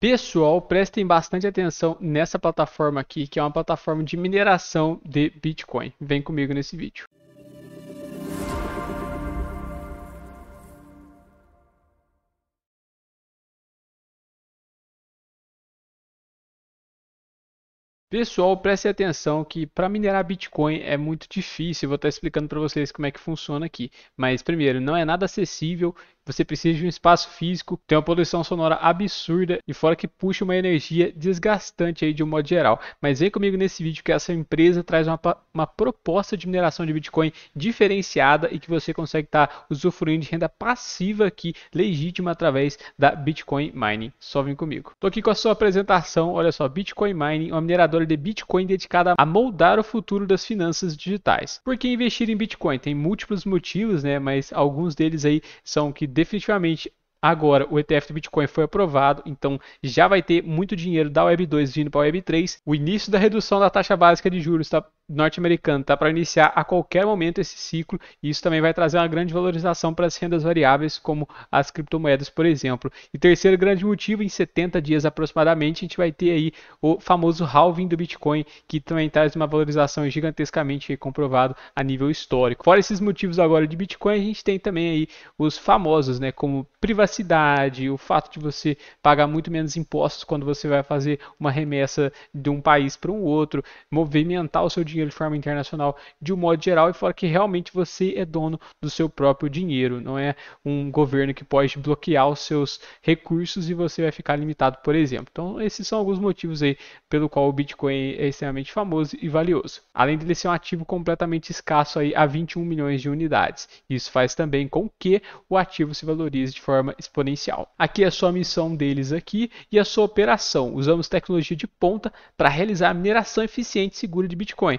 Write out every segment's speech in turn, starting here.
Pessoal, prestem bastante atenção nessa plataforma aqui, que é uma plataforma de mineração de Bitcoin. Vem comigo nesse vídeo. Pessoal, preste atenção que para minerar Bitcoin é muito difícil. Vou estar explicando para vocês como é que funciona aqui. Mas primeiro, não é nada acessível você precisa de um espaço físico, tem uma poluição sonora absurda e fora que puxa uma energia desgastante aí de um modo geral. Mas vem comigo nesse vídeo que essa empresa traz uma, uma proposta de mineração de Bitcoin diferenciada e que você consegue estar tá usufruindo de renda passiva aqui, legítima através da Bitcoin Mining. Só vem comigo. Estou aqui com a sua apresentação, olha só, Bitcoin Mining, uma mineradora de Bitcoin dedicada a moldar o futuro das finanças digitais. Por que investir em Bitcoin? Tem múltiplos motivos, né? Mas alguns deles aí são que definitivamente Agora, o ETF do Bitcoin foi aprovado, então já vai ter muito dinheiro da Web 2 vindo para a Web 3. O início da redução da taxa básica de juros está norte-americano, está Para iniciar a qualquer momento esse ciclo, e isso também vai trazer uma grande valorização para as rendas variáveis, como as criptomoedas, por exemplo. E terceiro grande motivo, em 70 dias aproximadamente, a gente vai ter aí o famoso halving do Bitcoin, que também traz uma valorização gigantescamente comprovado a nível histórico. Fora esses motivos agora de Bitcoin, a gente tem também aí os famosos, né, como privacidade, o fato de você pagar muito menos impostos quando você vai fazer uma remessa de um país para um outro, movimentar o seu dinheiro dinheiro de forma internacional de um modo geral e fora que realmente você é dono do seu próprio dinheiro, não é um governo que pode bloquear os seus recursos e você vai ficar limitado, por exemplo. Então, esses são alguns motivos aí pelo qual o Bitcoin é extremamente famoso e valioso. Além de ser um ativo completamente escasso aí a 21 milhões de unidades. Isso faz também com que o ativo se valorize de forma exponencial. Aqui é só a missão deles aqui e a sua operação. Usamos tecnologia de ponta para realizar a mineração eficiente e segura de Bitcoin.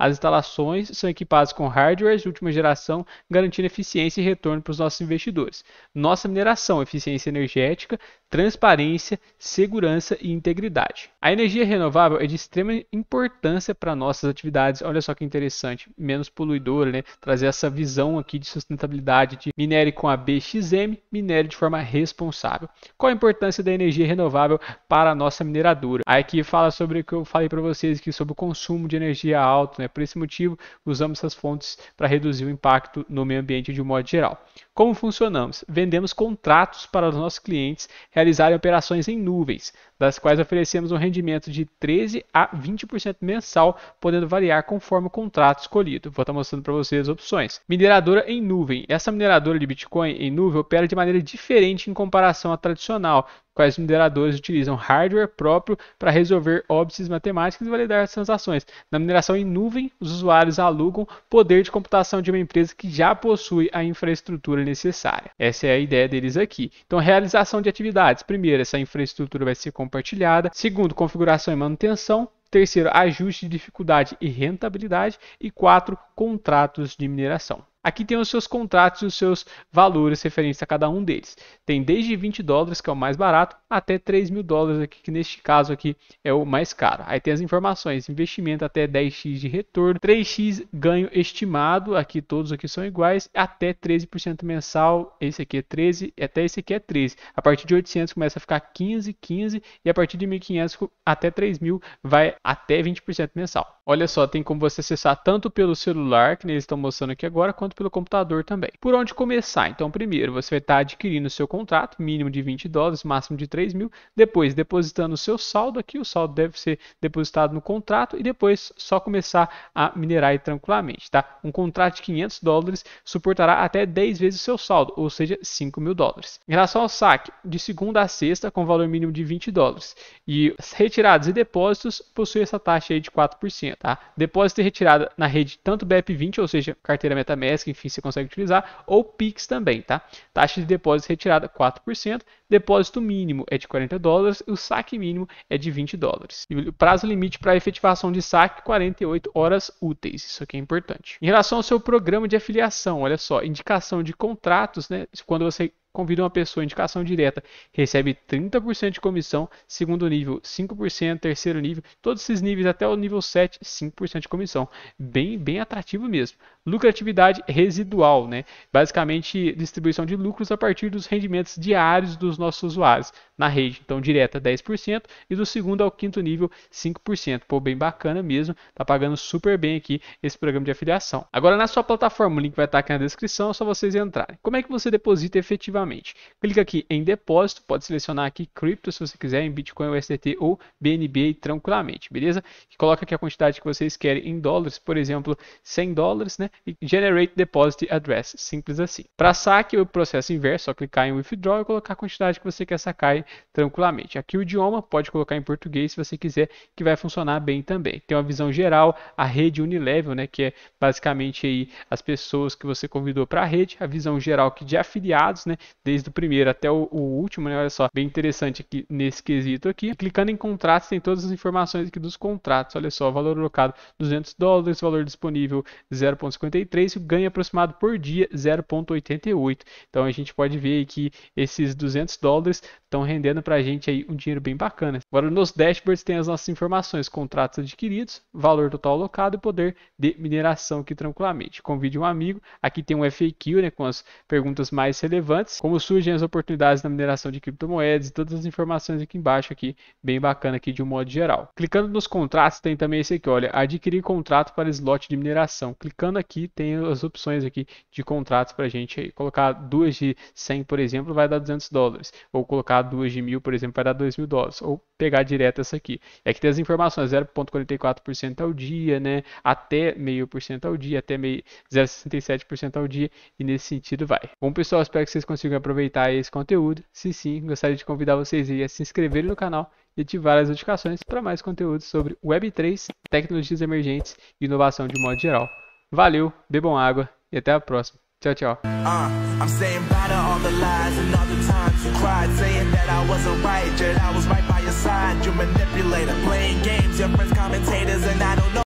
As instalações são equipadas com hardware de última geração, garantindo eficiência e retorno para os nossos investidores. Nossa mineração, eficiência energética, transparência, segurança e integridade. A energia renovável é de extrema importância para nossas atividades. Olha só que interessante, menos poluidora, né? Trazer essa visão aqui de sustentabilidade de minere com a BXM, minere de forma responsável. Qual a importância da energia renovável para a nossa mineradora? Aí aqui fala sobre o que eu falei para vocês aqui sobre o consumo de energia alto, né? Por esse motivo, usamos essas fontes para reduzir o impacto no meio ambiente de um modo geral. Como funcionamos? Vendemos contratos para os nossos clientes realizarem operações em nuvens das quais oferecemos um rendimento de 13 a 20% mensal, podendo variar conforme o contrato escolhido. Vou estar mostrando para vocês as opções. Mineradora em nuvem. Essa mineradora de Bitcoin em nuvem opera de maneira diferente em comparação à tradicional, quais mineradores utilizam hardware próprio para resolver óbices matemáticas e validar as transações. Na mineração em nuvem, os usuários alugam poder de computação de uma empresa que já possui a infraestrutura necessária. Essa é a ideia deles aqui. Então, realização de atividades. Primeiro, essa infraestrutura vai ser compartilhada. Segundo, configuração e manutenção. Terceiro, ajuste de dificuldade e rentabilidade. E quatro, contratos de mineração. Aqui tem os seus contratos e os seus valores referentes a cada um deles. Tem desde 20 dólares, que é o mais barato, até 3 mil dólares, aqui, que neste caso aqui é o mais caro. Aí tem as informações, investimento até 10x de retorno, 3x ganho estimado, aqui todos aqui são iguais, até 13% mensal, esse aqui é 13, até esse aqui é 13. A partir de 800 começa a ficar 15, 15 e a partir de 1.500 até 3 mil vai até 20% mensal. Olha só, tem como você acessar tanto pelo celular, que eles estão mostrando aqui agora, quanto quanto pelo computador também. Por onde começar? Então, primeiro, você vai estar adquirindo o seu contrato, mínimo de 20 dólares, máximo de 3 mil. Depois, depositando o seu saldo aqui, o saldo deve ser depositado no contrato e depois só começar a minerar tranquilamente, tá? Um contrato de 500 dólares suportará até 10 vezes o seu saldo, ou seja, 5 mil dólares. Em relação ao saque, de segunda a sexta, com valor mínimo de 20 dólares. E retiradas e depósitos possui essa taxa aí de 4%, tá? Depósito e retirada na rede tanto BEP20, ou seja, carteira MetaMask, que enfim você consegue utilizar, ou PIX também, tá? Taxa de depósito retirada 4%, depósito mínimo é de 40 dólares, e o saque mínimo é de 20 dólares. E o prazo limite para efetivação de saque 48 horas úteis, isso aqui é importante. Em relação ao seu programa de afiliação, olha só, indicação de contratos, né? Quando você convida uma pessoa, indicação direta, recebe 30% de comissão, segundo nível 5%, terceiro nível, todos esses níveis até o nível 7, 5% de comissão. Bem, bem atrativo mesmo. Lucratividade residual, né? Basicamente distribuição de lucros a partir dos rendimentos diários dos nossos usuários na rede. Então direta 10% e do segundo ao quinto nível 5%. Pô, bem bacana mesmo. Tá pagando super bem aqui esse programa de afiliação. Agora na sua plataforma, o link vai estar aqui na descrição, é só vocês entrarem. Como é que você deposita efetivamente respectivamente. Clica aqui em depósito, pode selecionar aqui cripto se você quiser, em Bitcoin, USDT ou BNB tranquilamente, beleza? E coloca aqui a quantidade que vocês querem em dólares, por exemplo, 100 dólares, né? E generate deposit address, simples assim. Para saque, o processo inverso, só clicar em withdraw e colocar a quantidade que você quer sacar tranquilamente. Aqui o idioma, pode colocar em português se você quiser, que vai funcionar bem também. Tem uma visão geral, a rede Unilevel, né, que é basicamente aí as pessoas que você convidou para a rede, a visão geral que de afiliados, né, desde o primeiro até o, o último, né? Olha só, bem interessante aqui nesse quesito aqui. Clicando em contratos, tem todas as informações aqui dos contratos. Olha só, valor alocado 200 dólares, valor disponível 0,53, ganho aproximado por dia 0,88. Então a gente pode ver que esses 200 dólares estão rendendo para a gente aí um dinheiro bem bacana. Agora nos dashboards tem as nossas informações, contratos adquiridos, valor total alocado e poder de mineração aqui tranquilamente. Convide um amigo. Aqui tem um FAQ, né, com as perguntas mais relevantes como surgem as oportunidades na mineração de criptomoedas e todas as informações aqui embaixo aqui, bem bacana aqui de um modo geral. Clicando nos contratos tem também esse aqui, olha, adquirir contrato para slot de mineração. Clicando aqui tem as opções aqui de contratos para a gente aí. colocar duas de 100, por exemplo, vai dar 200 dólares, ou colocar duas de mil, por exemplo, vai dar 2.000 mil dólares, ou pegar direto essa aqui. É que tem as informações 0,44% ao dia, né, até meio por cento ao dia, até 0,67% ao dia e nesse sentido vai. Bom pessoal, espero que vocês consigam conseguiu aproveitar esse conteúdo. Se sim, gostaria de convidar vocês a se inscreverem no canal e ativar as notificações para mais conteúdos sobre Web3, tecnologias emergentes e inovação de modo geral. Valeu, bebam água e até a próxima. Tchau tchau. Uh, I'm saying all the lies and all the times you cried, saying that I wasn't right, yet I was right by your side. You manipulator, playing games, your friends commentators, and I don't know.